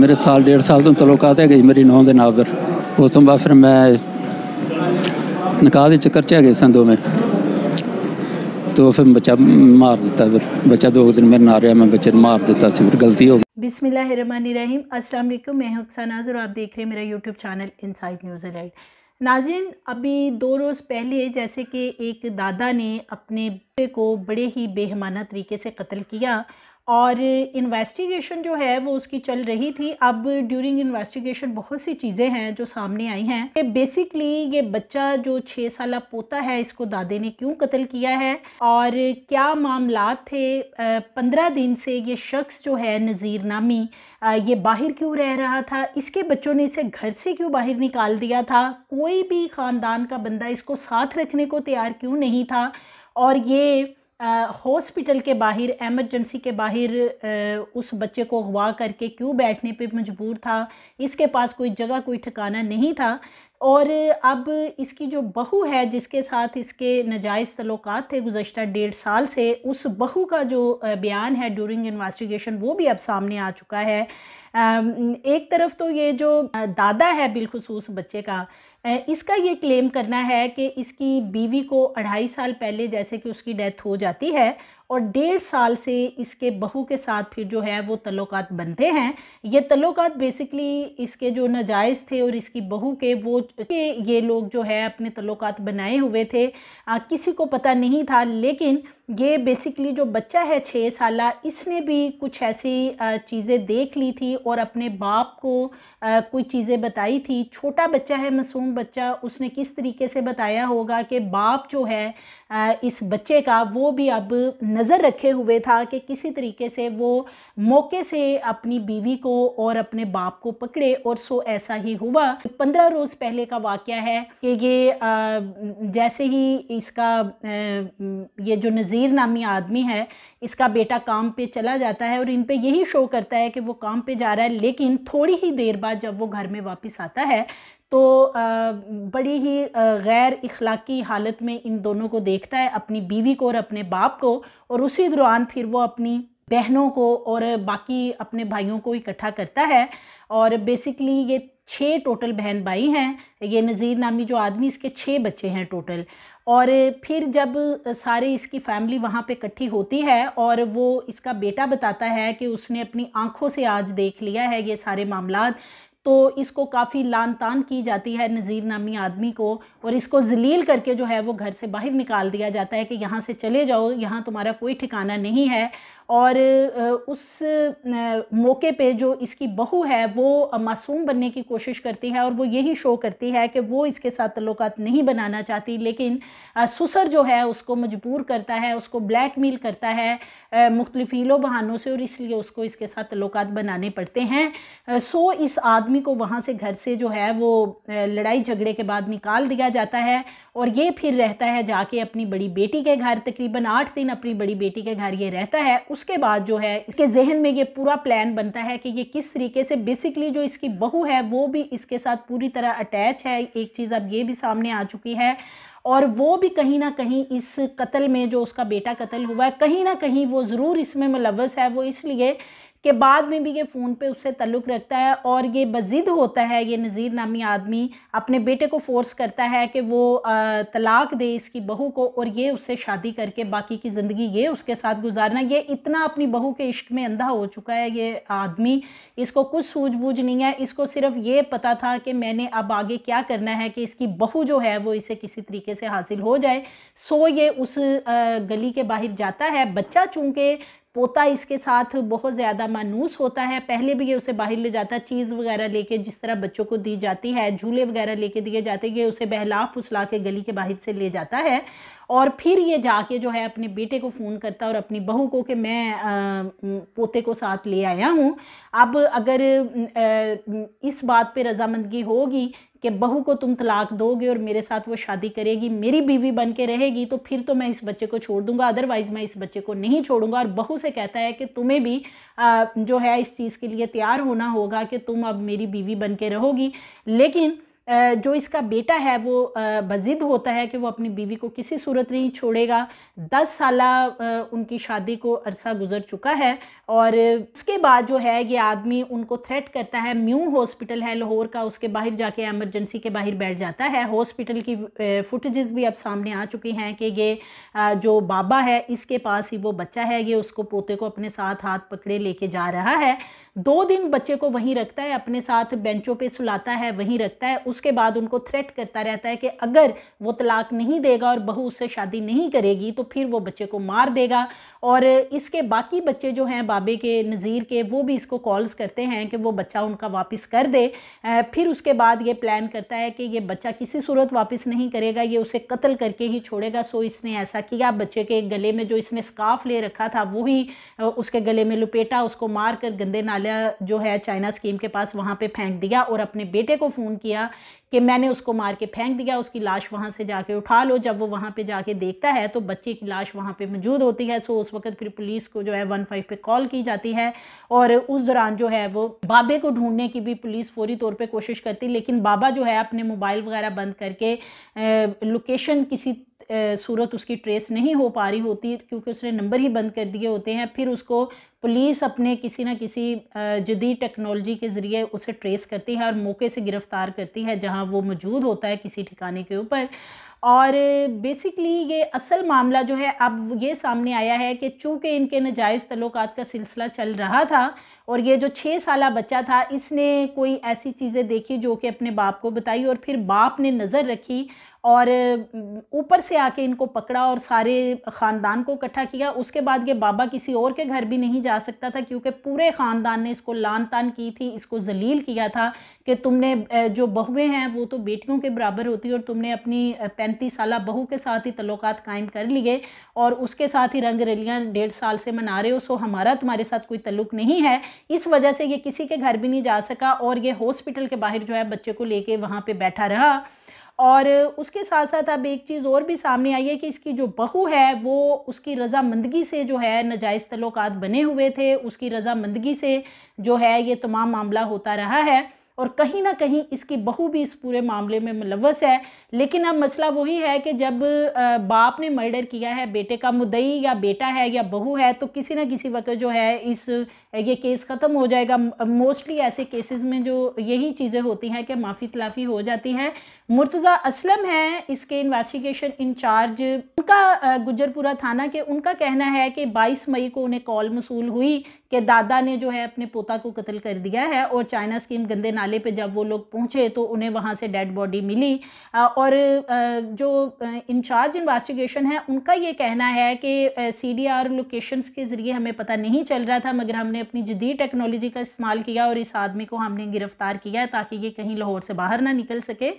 मेरे साल डेढ़ साल तो ਤੋਂ ਤਲੁਕਾਤ ਹੈਗੇ मेरी नौ दिन आवर उस तो बाद फिर मैं निकाह के चक्कर ਚੱਕਰ 'ਚ ਹੈਗੇ ਸਨ ਦੋਵੇਂ तो फिर बच्चा मार दिता फिर बच्चा दो दिन मेरे ना रहा मैं बच्चे मार दिता से फिर गलती हो गई बिसमीम अस्सलाम वालेकुम मैं हक्सा नाजर आप देख रहे हैं मेरा यूट्यूब चैनल इनसाइड न्यूजीलैंड नाजिन अभी दो रोज़ पहले जैसे कि एक दादा ने अपने बेटे को बड़े ही बेहमाना तरीके से कत्ल किया और इन्वेस्टिगेशन जो है वो उसकी चल रही थी अब ड्यूरिंग इन्वेस्टिगेशन बहुत सी चीज़ें हैं जो सामने आई हैं कि बेसिकली ये बच्चा जो छः साल पोता है इसको दादे ने क्यों कत्ल किया है और क्या मामला थे पंद्रह दिन से ये शख्स जो है नज़ीर नामी ये बाहर क्यों रह रहा था इसके बच्चों ने इसे घर से क्यों बाहर निकाल दिया था कोई भी ख़ानदान का बंदा इसको साथ रखने को तैयार क्यों नहीं था और ये हॉस्पिटल के बाहर एमरजेंसी के बाहर उस बच्चे को अगवा करके क्यों बैठने पे मजबूर था इसके पास कोई जगह कोई ठिकाना नहीं था और अब इसकी जो बहू है जिसके साथ इसके नजायज़ तल्लक थे गुज्त डेढ़ साल से उस बहू का जो बयान है ड्यूरिंग इन्वेस्टिगेशन वो भी अब सामने आ चुका है एक तरफ तो ये जो दादा है बिलखसूस बच्चे का इसका ये क्लेम करना है कि इसकी बीवी को अढ़ाई साल पहले जैसे कि उसकी डेथ हो जाती है और डेढ़ साल से इसके बहू के साथ फिर जो है वो तल्लुकात बनते हैं ये तल्लुकात बेसिकली इसके जो नजायज़ थे और इसकी बहू के वो के ये लोग जो है अपने तल्लुकात बनाए हुए थे आ, किसी को पता नहीं था लेकिन ये बेसिकली जो बच्चा है छः साल इसने भी कुछ ऐसी चीज़ें देख ली थी और अपने बाप को कोई चीज़ें बताई थी छोटा बच्चा है मासूम बच्चा उसने किस तरीके से बताया होगा कि बाप जो है आ, इस बच्चे का वो भी अब नज़र रखे हुए था कि किसी तरीके से वो मौके से अपनी बीवी को और अपने बाप को पकड़े और सो ऐसा ही हुआ पंद्रह रोज़ पहले का वाक़ है कि ये आ, जैसे ही इसका आ, ये जो नज़ीर नामी आदमी है इसका बेटा काम पे चला जाता है और इन पे यही शो करता है कि वो काम पे जा रहा है लेकिन थोड़ी ही देर बाद जब वो घर में वापस आता है तो आ, बड़ी ही गैर अखलाक़ी हालत में इन दोनों को देखता है अपनी बीवी को और अपने बाप को और उसी दौरान फिर वो अपनी बहनों को और बाकी अपने भाइयों को इकट्ठा करता है और बेसिकली ये छः टोटल बहन भाई हैं ये नज़ीर नामी जो आदमी इसके छः बच्चे हैं टोटल और फिर जब सारे इसकी फैमिली वहाँ पे इकट्ठी होती है और वो इसका बेटा बताता है कि उसने अपनी आँखों से आज देख लिया है ये सारे मामला तो इसको काफ़ी लान तान की जाती है नज़ीर नामी आदमी को और इसको जलील करके जो है वो घर से बाहर निकाल दिया जाता है कि यहाँ से चले जाओ यहाँ तुम्हारा कोई ठिकाना नहीं है और उस मौके पे जो इसकी बहू है वो मासूम बनने की कोशिश करती है और वो यही शो करती है कि वो इसके साथ तल्लुक नहीं बनाना चाहती लेकिन सुसर जो है उसको मजबूर करता है उसको ब्लैक मेल करता है मुख्तलिफ़ीलों बहानों से और इसलिए उसको इसके साथ तल्लुक बनाने पड़ते हैं सो इस आदमी को वहाँ से घर से जो है वो लड़ाई झगड़े के बाद निकाल दिया जाता है और ये फिर रहता है जाके अपनी बड़ी बेटी के घर तकरीबन आठ दिन अपनी बड़ी बेटी के घर ये रहता है उसके बाद जो है इसके जहन में ये पूरा प्लान बनता है कि ये किस तरीके से बेसिकली जो इसकी बहू है वो भी इसके साथ पूरी तरह अटैच है एक चीज़ अब ये भी सामने आ चुकी है और वो भी कहीं ना कहीं इस कत्ल में जो उसका बेटा कत्ल हुआ है कहीं ना कहीं वो ज़रूर इसमें मुलवस है वो इसलिए के बाद में भी ये फ़ोन पे उससे तल्लुक़ रखता है और ये बजिद होता है ये नज़ीर नामी आदमी अपने बेटे को फ़ोर्स करता है कि वो तलाक दे इसकी बहू को और ये उससे शादी करके बाकी की ज़िंदगी ये उसके साथ गुजारना ये इतना अपनी बहू के इश्क में अंधा हो चुका है ये आदमी इसको कुछ सूझबूझ नहीं है इसको सिर्फ ये पता था कि मैंने अब आगे क्या करना है कि इसकी बहू जो है वो इसे किसी तरीके से हासिल हो जाए सो ये उस गली के बाहर जाता है बच्चा चूँकि पोता इसके साथ बहुत ज़्यादा मानूस होता है पहले भी ये उसे बाहर ले जाता है चीज़ वगैरह लेके जिस तरह बच्चों को दी जाती है झूले वगैरह लेके दिए जाते हैं ये उसे बहला फुसला के गली के बाहर से ले जाता है और फिर ये जाके जो है अपने बेटे को फ़ोन करता है और अपनी बहू को कि मैं आ, पोते को साथ ले आया हूँ अब अगर आ, इस बात पे रजामंदगी होगी कि बहू को तुम तलाक दोगे और मेरे साथ वो शादी करेगी मेरी बीवी बन के रहेगी तो फिर तो मैं इस बच्चे को छोड़ दूंगा अदरवाइज़ मैं इस बच्चे को नहीं छोड़ूंगा और बहू से कहता है कि तुम्हें भी जो है इस चीज़ के लिए तैयार होना होगा कि तुम अब मेरी बीवी बन के रहोगी लेकिन जो इसका बेटा है वो बजिद होता है कि वो अपनी बीवी को किसी सूरत नहीं छोड़ेगा दस साल उनकी शादी को अरसा गुजर चुका है और उसके बाद जो है ये आदमी उनको थ्रेट करता है म्यू हॉस्पिटल है लाहौर का उसके बाहर जाके एमरजेंसी के बाहर बैठ जाता है हॉस्पिटल की फुटेजेस भी अब सामने आ चुकी हैं कि ये जो बाबा है इसके पास ही वो बच्चा है ये उसको पोते को अपने साथ हाथ पकड़े लेके जा रहा है दो दिन बच्चे को वहीं रखता है अपने साथ बेंचों पर सुलाता है वहीं रखता है उस उसके बाद उनको थ्रेट करता रहता है कि अगर वो तलाक नहीं देगा और बहू उससे शादी नहीं करेगी तो फिर वो बच्चे को मार देगा और इसके बाकी बच्चे जो हैं बाबे के नज़ीर के वो भी इसको कॉल्स करते हैं कि वो बच्चा उनका वापस कर दे फिर उसके बाद ये प्लान करता है कि ये बच्चा किसी सूरत वापस नहीं करेगा ये उसे कत्ल करके ही छोड़ेगा सो इसने ऐसा किया बच्चे के गले में जो इसने स्काफ ले रखा था वो ही उसके गले में लपेटा उसको मार कर गंदे नाला जो है चाइना स्कीम के पास वहाँ पे फेंक दिया और अपने बेटे को फ़ोन किया कि मैंने उसको मार के फेंक दिया उसकी लाश वहाँ से जाके उठा लो जब वो वहाँ पे जाके देखता है तो बच्चे की लाश वहाँ पे मौजूद होती है सो उस वक्त फिर पुलिस को जो है वन फाइव पे कॉल की जाती है और उस दौरान जो है वो बाबे को ढूंढने की भी पुलिस फौरी तौर पर कोशिश करती लेकिन बाबा जो है अपने मोबाइल वगैरह बंद करके लोकेशन किसी सूरत उसकी ट्रेस नहीं हो पा रही होती क्योंकि उसने नंबर ही बंद कर दिए होते हैं फिर उसको पुलिस अपने किसी ना किसी जदीद टेक्नोलॉजी के ज़रिए उसे ट्रेस करती है और मौके से गिरफ़्तार करती है जहां वो मौजूद होता है किसी ठिकाने के ऊपर और बेसिकली ये असल मामला जो है अब ये सामने आया है कि चूँकि इनके नजायज़ तल्लक का सिलसिला चल रहा था और ये जो छः साल बच्चा था इसने कोई ऐसी चीज़ें देखी जो कि अपने बाप को बताई और फिर बाप ने नज़र रखी और ऊपर से आके इनको पकड़ा और सारे ख़ानदान को इकट्ठा किया उसके बाद ये बाबा किसी और के घर भी नहीं जा सकता था क्योंकि पूरे ख़ानदान ने इसको लान तान की थी इसको जलील किया था कि तुमने जो बहुएं हैं वो तो बेटियों के बराबर होती है और तुमने अपनी पैंतीस साल बहू के साथ ही तल्लुकात कायम कर लिए और उसके साथ ही रंग रलियाँ डेढ़ साल से मना रहे हो सो हमारा तुम्हारे साथ कोई तल्लुक नहीं है इस वजह से ये किसी के घर भी नहीं जा सका और ये हॉस्पिटल के बाहर जो है बच्चे को लेके वहाँ पर बैठा रहा और उसके साथ साथ अब एक चीज़ और भी सामने आई है कि इसकी जो बहू है वो उसकी रजामंदगी से जो है नजायज़ तल्लुकात बने हुए थे उसकी रजामंदगी से जो है ये तमाम मामला होता रहा है और कहीं ना कहीं इसकी बहू भी इस पूरे मामले में मुलवस है लेकिन अब मसला वही है कि जब बाप ने मर्डर किया है बेटे का मुदई या बेटा है या बहू है तो किसी ना किसी वक्त जो है इस ये केस ख़त्म हो जाएगा मोस्टली ऐसे केसेस में जो यही चीज़ें होती हैं कि माफ़ी तलाफ़ी हो जाती है मुर्तज़ा असलम है इसके इन्वेस्टिगेशन इंचार्ज उनका गुजरपुरा थाना के उनका कहना है कि 22 मई को उन्हें कॉल मसूल हुई कि दादा ने जो है अपने पोता को कत्ल कर दिया है और चाइना स्कीम गंदे नाले पे जब वो लोग पहुँचे तो उन्हें वहाँ से डेड बॉडी मिली और जो इंचार्ज इन्वेस्टिगेशन है उनका ये कहना है कि सी डी आर लोकेशंस के ज़रिए हमें पता नहीं चल रहा था मगर हमने अपनी जदीद टेक्नोलॉजी का इस्तेमाल किया और इस आदमी को हमने गिरफ़्तार किया ताकि ये कहीं लाहौर से बाहर ना निकल सके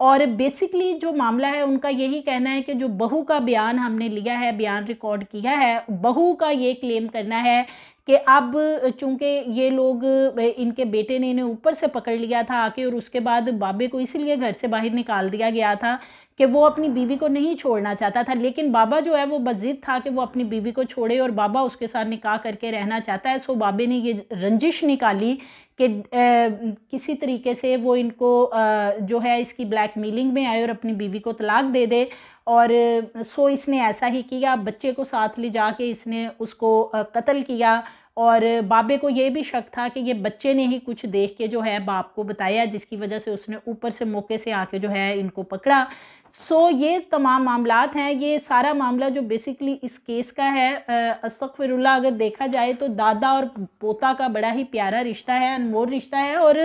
और बेसिकली जो मामला है उनका यही कहना है कि जो बहू का बयान हमने लिया है बयान रिकॉर्ड किया है बहू का ये क्लेम करना है कि अब चूंकि ये लोग इनके बेटे ने इन्हें ऊपर से पकड़ लिया था आके और उसके बाद बाबे को इसीलिए घर से बाहर निकाल दिया गया था कि वो अपनी बीवी को नहीं छोड़ना चाहता था लेकिन बाबा जो है वो बजिद था कि वो अपनी बीवी को छोड़े और बाबा उसके साथ निकाह करके रहना चाहता है सो बाबे ने ये रंजिश निकाली कि किसी तरीके से वो इनको जो है इसकी ब्लैक मेलिंग में आए और अपनी बीवी को तलाक दे दे और सो इसने ऐसा ही किया बच्चे को साथ ले जा के इसने उसको कत्ल किया और बाबे को ये भी शक था कि ये बच्चे ने ही कुछ देख के जो है बाप को बताया जिसकी वजह से उसने ऊपर से मौके से आके जो है इनको पकड़ा सो so, ये तमाम मामला हैं ये सारा मामला जो बेसिकली इस केस का है असफ़िरुल्ला अगर देखा जाए तो दादा और पोता का बड़ा ही प्यारा रिश्ता है अनमोल रिश्ता है और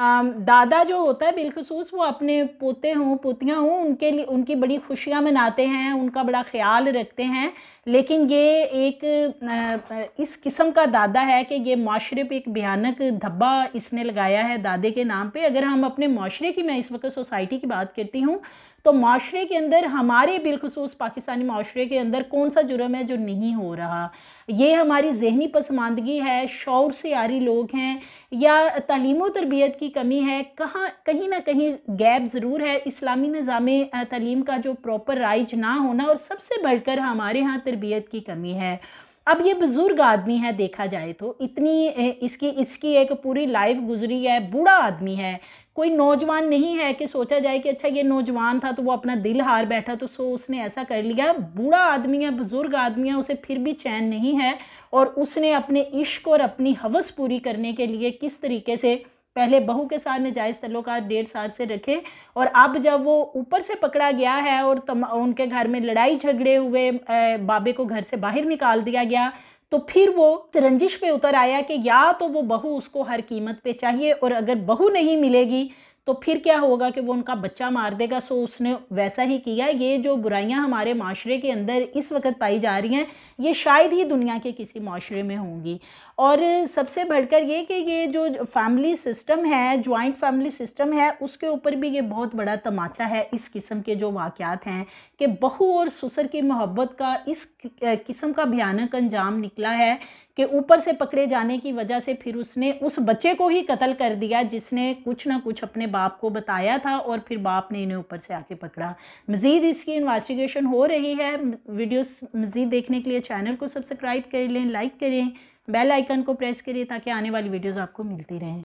दादा जो होता है बिलखसूस वो अपने पोते हों पोतियाँ हों उनके लिए उनकी बड़ी खुशियाँ मनाते हैं उनका बड़ा ख्याल रखते हैं लेकिन ये एक इस किस्म का दादा है कि ये माशरे पे एक भयानक धब्बा इसने लगाया है दादे के नाम पे अगर हम अपने माशरे की मैं इस वक्त सोसाइटी की बात करती हूँ तो माशरे के अंदर हमारे बिलखसूस पाकिस्तानी माशरे के अंदर कौन सा जुर्म है जो नहीं हो रहा ये हमारी जहनी पसमानदगी है शौर से यारी लोग हैं या तलीम व तरबियत की की कमी है कहाँ कहीं ना कहीं गैप ज़रूर है इस्लामी निज़ाम तलीम का जो प्रॉपर राइज ना होना और सबसे बढ़कर हमारे यहाँ तरबियत की कमी है अब ये बुज़ुर्ग आदमी है देखा जाए तो इतनी इसकी इसकी एक पूरी लाइफ गुजरी है बूढ़ा आदमी है कोई नौजवान नहीं है कि सोचा जाए कि अच्छा ये नौजवान था तो वो अपना दिल हार बैठा तो सो उसने ऐसा कर लिया बूढ़ा आदमी है बुज़ुर्ग आदमी है उसे फिर भी चैन नहीं है और उसने अपने इश्क और अपनी हवस पूरी करने के लिए किस तरीके से पहले बहू के साथ नजायज़ तल्लुकात डेढ़ साल से रखे और अब जब वो ऊपर से पकड़ा गया है और तम, उनके घर में लड़ाई झगड़े हुए बाबे को घर से बाहर निकाल दिया गया तो फिर वो रंजिश पे उतर आया कि या तो वो बहू उसको हर कीमत पे चाहिए और अगर बहू नहीं मिलेगी तो फिर क्या होगा कि वो उनका बच्चा मार देगा सो उसने वैसा ही किया ये जो बुराइयां हमारे माशरे के अंदर इस वक्त पाई जा रही हैं ये शायद ही दुनिया के किसी माशरे में होंगी और सबसे बढ़कर ये कि ये जो फैमिली सिस्टम है जॉइंट फैमिली सिस्टम है उसके ऊपर भी ये बहुत बड़ा तमाचा है इस किस्म के जो वाक़ात हैं कि बहू और ससुर की मोहब्बत का इस किस्म का भयानक अंजाम निकला है कि ऊपर से पकड़े जाने की वजह से फिर उसने उस बच्चे को ही कत्ल कर दिया जिसने कुछ ना कुछ अपने बाप को बताया था और फिर बाप ने इन्हें ऊपर से आके पकड़ा मज़ीद इसकी इन्वेस्टिगेशन हो रही है वीडियोस मज़ीद देखने के लिए चैनल को सब्सक्राइब कर लें लाइक करें बेल आइकन को प्रेस करिए ताकि आने वाली वीडियोज़ आपको मिलती रहें